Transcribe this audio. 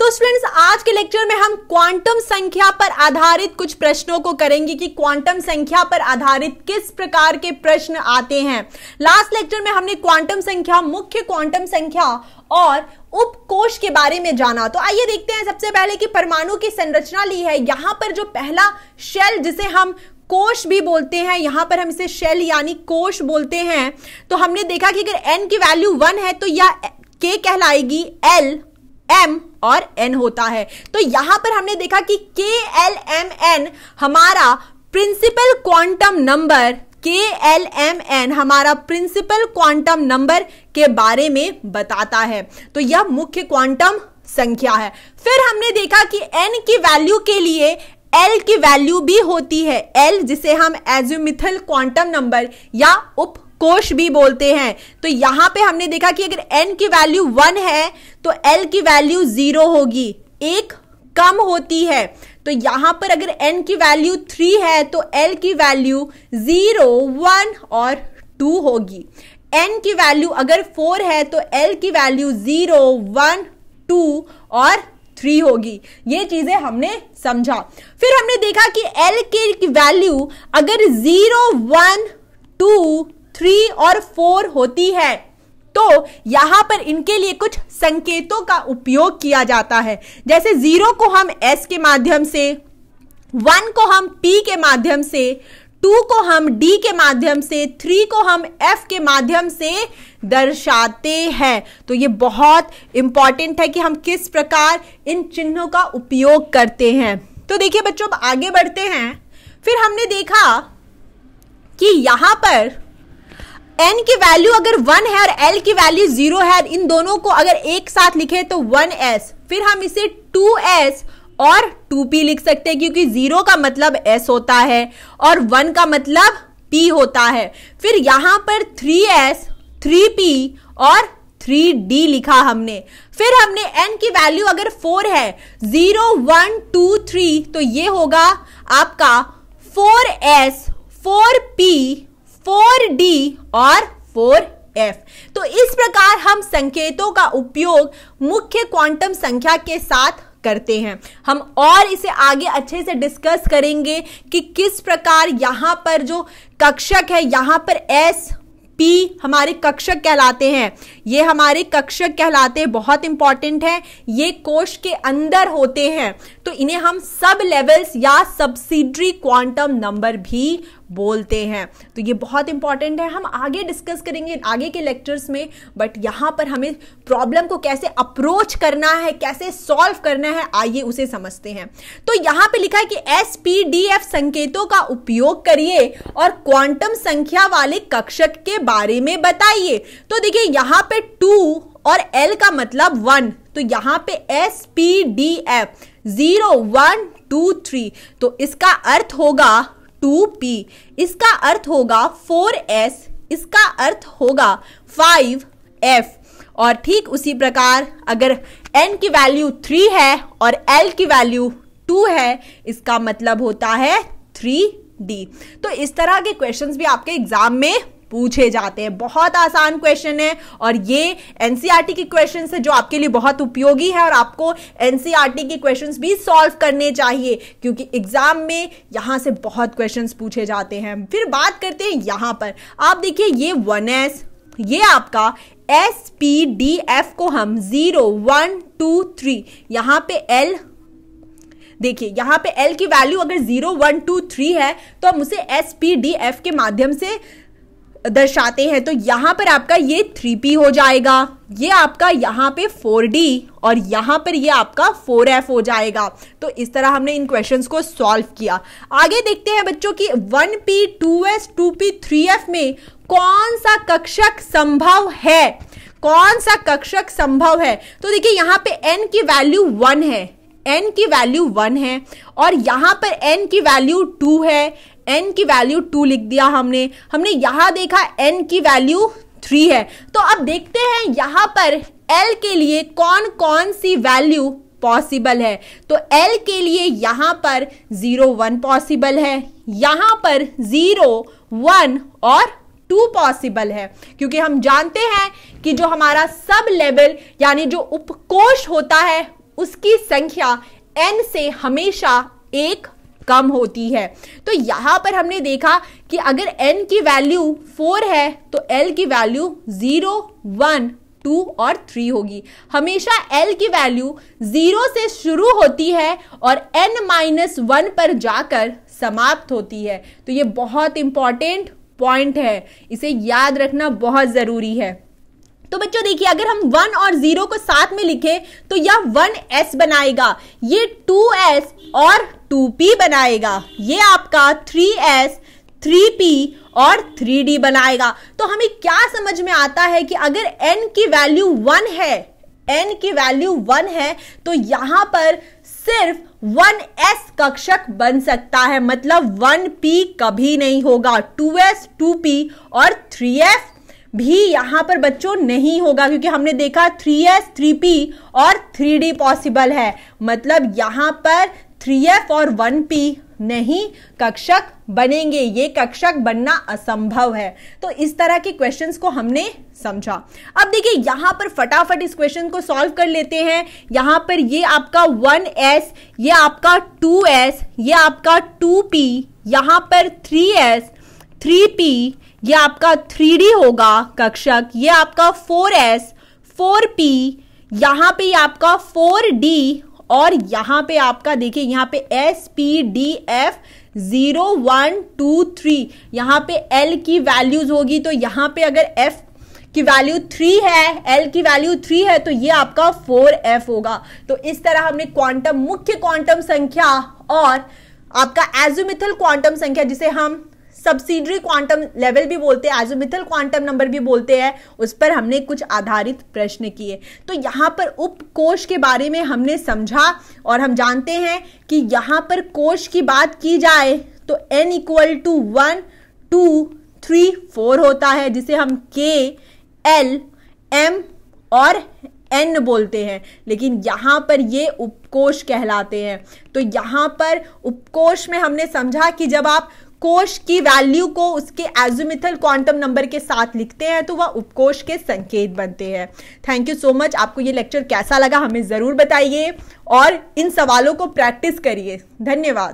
तो स्टूडेंट्स आज के लेक्चर में हम क्वांटम संख्या पर आधारित कुछ प्रश्नों को करेंगे कि क्वांटम संख्या पर आधारित किस प्रकार के प्रश्न आते हैं लास्ट लेक्चर में हमने क्वांटम संख्या मुख्य क्वांटम संख्या और उपकोष के बारे में जाना तो आइए देखते हैं सबसे पहले कि परमाणु की संरचना ली है यहां पर जो पहला शेल जिसे हम कोश भी बोलते हैं यहां पर हम इसे शेल यानी कोश बोलते हैं तो हमने देखा कि अगर एन की वैल्यू वन है तो यह के कहलाएगी एल एम और एन होता है तो यहां पर हमने देखा कि के एल एम एन हमारा principal quantum number K L M N हमारा प्रिंसिपल क्वांटम नंबर के बारे में बताता है तो यह मुख्य क्वांटम संख्या है फिर हमने देखा कि एन की वैल्यू के लिए एल की वैल्यू भी होती है एल जिसे हम एज्यूमिथल क्वांटम नंबर या उप कोश भी बोलते हैं तो यहां पे हमने देखा कि अगर एन की वैल्यू वन है तो एल की वैल्यू जीरो होगी एक कम होती है तो यहां पर अगर एन की वैल्यू थ्री है तो एल की वैल्यू जीरो वन और टू होगी n की वैल्यू अगर फोर है तो एल की वैल्यू जीरो वन टू और थ्री होगी ये चीजें हमने समझा फिर हमने देखा कि एल के वैल्यू अगर जीरो वन टू थ्री और फोर होती है तो यहां पर इनके लिए कुछ संकेतों का उपयोग किया जाता है जैसे जीरो को हम एस के माध्यम से वन को हम पी के माध्यम से टू को हम डी के माध्यम से थ्री को हम एफ के माध्यम से दर्शाते हैं तो ये बहुत इंपॉर्टेंट है कि हम किस प्रकार इन चिन्हों का उपयोग करते हैं तो देखिए बच्चों अब आगे बढ़ते हैं फिर हमने देखा कि यहां पर एन की वैल्यू अगर वन है और एल की वैल्यू जीरो है इन दोनों को अगर एक साथ लिखे तो वन एस फिर हम इसे टू एस और टू पी लिख सकते हैं क्योंकि जीरो का मतलब एस होता है और वन का मतलब पी होता है फिर यहां पर थ्री एस थ्री पी और थ्री डी लिखा हमने फिर हमने एन की वैल्यू अगर फोर है जीरो वन टू थ्री तो ये होगा आपका four S four P four D और फोर एफ तो इस प्रकार हम संकेतों का उपयोग मुख्य क्वांटम संख्या के साथ करते हैं हम और इसे आगे अच्छे से डिस्कस करेंगे कि किस प्रकार यहाँ पर जो कक्षक है यहां पर एस पी हमारे कक्षक कहलाते हैं ये हमारे कक्षक कहलाते हैं बहुत इंपॉर्टेंट है ये कोश के अंदर होते हैं तो इन्हें हम सब लेवल्स या सब्सिडरी क्वांटम नंबर भी बोलते हैं तो ये बहुत इंपॉर्टेंट है हम आगे डिस्कस करेंगे आगे के लेक्चर्स में बट यहाँ पर हमें प्रॉब्लम को कैसे अप्रोच करना है कैसे सॉल्व करना है आइए उसे समझते हैं तो यहाँ पे लिखा है कि एस पी डी एफ संकेतों का उपयोग करिए और क्वांटम संख्या वाले कक्षक के बारे में बताइए तो देखिए यहाँ पे टू और एल का मतलब वन तो यहाँ पे S P D F zero one two three तो इसका अर्थ होगा टू पी इसका अर्थ होगा फोर एस इसका अर्थ होगा फाइव एफ और ठीक उसी प्रकार अगर एन की वैल्यू थ्री है और एल की वैल्यू टू है इसका मतलब होता है थ्री डी तो इस तरह के क्वेश्चंस भी आपके एग्जाम में पूछे जाते हैं बहुत आसान क्वेश्चन है और ये एनसीईआरटी के क्वेश्चन है जो आपके लिए बहुत उपयोगी है और आपको एनसीईआरटी के क्वेश्चन भी सॉल्व करने चाहिए क्योंकि एग्जाम में यहां से बहुत क्वेश्चन पूछे जाते हैं फिर बात करते हैं यहां पर आप देखिए ये वन एस ये आपका एस पी डी एफ को हम जीरो वन टू थ्री यहां पे एल देखिए यहाँ पे एल की वैल्यू अगर जीरो वन टू थ्री है तो हम उसे एस पी डी एफ के माध्यम से दर्शाते हैं तो यहाँ पर आपका ये थ्री पी हो जाएगा ये आपका यहाँ पे फोर डी और यहाँ पर ये आपका फोर एफ हो जाएगा तो इस तरह हमने इन क्वेश्चंस को सॉल्व किया आगे देखते हैं बच्चों की one p two s two p three f में कौन सा कक्षक संभव है कौन सा कक्षक संभव है तो देखिए यहाँ पे एन की वैल्यू वन है एन की वैल्यू वन है और यहाँ पर एन की वैल्यू टू है एन की वैल्यू टू लिख दिया हमने हमने यहाँ देखा एन की वैल्यू थ्री है तो अब देखते हैं यहाँ पर एल के लिए कौन कौन सी वैल्यू पॉसिबल है तो एल के लिए यहाँ पर जीरो वन पॉसिबल है यहाँ पर जीरो वन और टू पॉसिबल है क्योंकि हम जानते हैं कि जो हमारा सब लेवल यानी जो उपकोष होता है उसकी संख्या एन से हमेशा एक कम होती है तो यहाँ पर हमने देखा कि अगर एन की वैल्यू फोर है तो एल की वैल्यू जीरो वन टू और थ्री होगी हमेशा एल की वैल्यू जीरो से शुरू होती है और एन माइनस वन पर जाकर समाप्त होती है तो ये बहुत इंपॉर्टेंट पॉइंट है इसे याद रखना बहुत ज़रूरी है तो बच्चों देखिए अगर हम वन और जीरो को साथ में लिखें तो यह वन एस बनाएगा ये टू एस और 2p बनाएगा ये आपका 3s 3p और 3d बनाएगा तो हमें क्या समझ में आता है कि अगर n की वैल्यू वन है n की वैल्यू वन है तो यहां पर सिर्फ 1s एस कक्षक बन सकता है मतलब वन पी कभी नहीं होगा टू एस टू पी और थ्री एफ भी यहां पर बच्चों नहीं होगा क्योंकि हमने देखा थ्री एस थ्री पी और थ्री डी पॉसिबल है मतलब यहां पर थ्री एफ और वन पी नहीं कक्षक बनेंगे ये कक्षक बनना असंभव है तो इस तरह के क्वेश्चंस को हमने समझा अब देखिए यहां पर फटाफट इस क्वेश्चन को सॉल्व कर लेते हैं यहां पर ये आपका 1s ये आपका 2s ये आपका 2p यहां पर 3s 3p ये आपका 3d होगा कक्षक ये आपका 4s 4p यहां पे ये आपका 4d और यहां पे आपका देखिए यहां पे S P D F zero one two three यहां पे एल की वैल्यूज होगी तो यहां पे अगर एफ की वैल्यू थ्री है एल की वैल्यू थ्री है तो ये आपका फोर एफ होगा तो इस तरह हमने क्वांटम मुख्य क्वांटम संख्या और आपका एजुमिथल क्वांटम संख्या जिसे हम सब्सिडरी क्वांटम लेवल भी बोलते हैं एजोमिथल क्वांटम नंबर भी बोलते हैं उस पर हमने कुछ आधारित प्रश्न किए तो यहाँ पर उपकोष के बारे में हमने समझा और हम जानते हैं कि यहाँ पर कोश की बात की जाए तो n equal to one two three four होता है जिसे हम k, l, m और एन बोलते हैं लेकिन यहाँ पर ये उपकोष कहलाते हैं तो यहाँ पर उपकोष में हमने समझा कि जब आप कोश की वैल्यू को उसके एजुमिथल क्वांटम नंबर के साथ लिखते हैं तो वह उपकोश के संकेत बनते हैं थैंक यू सो मच आपको ये लेक्चर कैसा लगा हमें ज़रूर बताइए और इन सवालों को प्रैक्टिस करिए धन्यवाद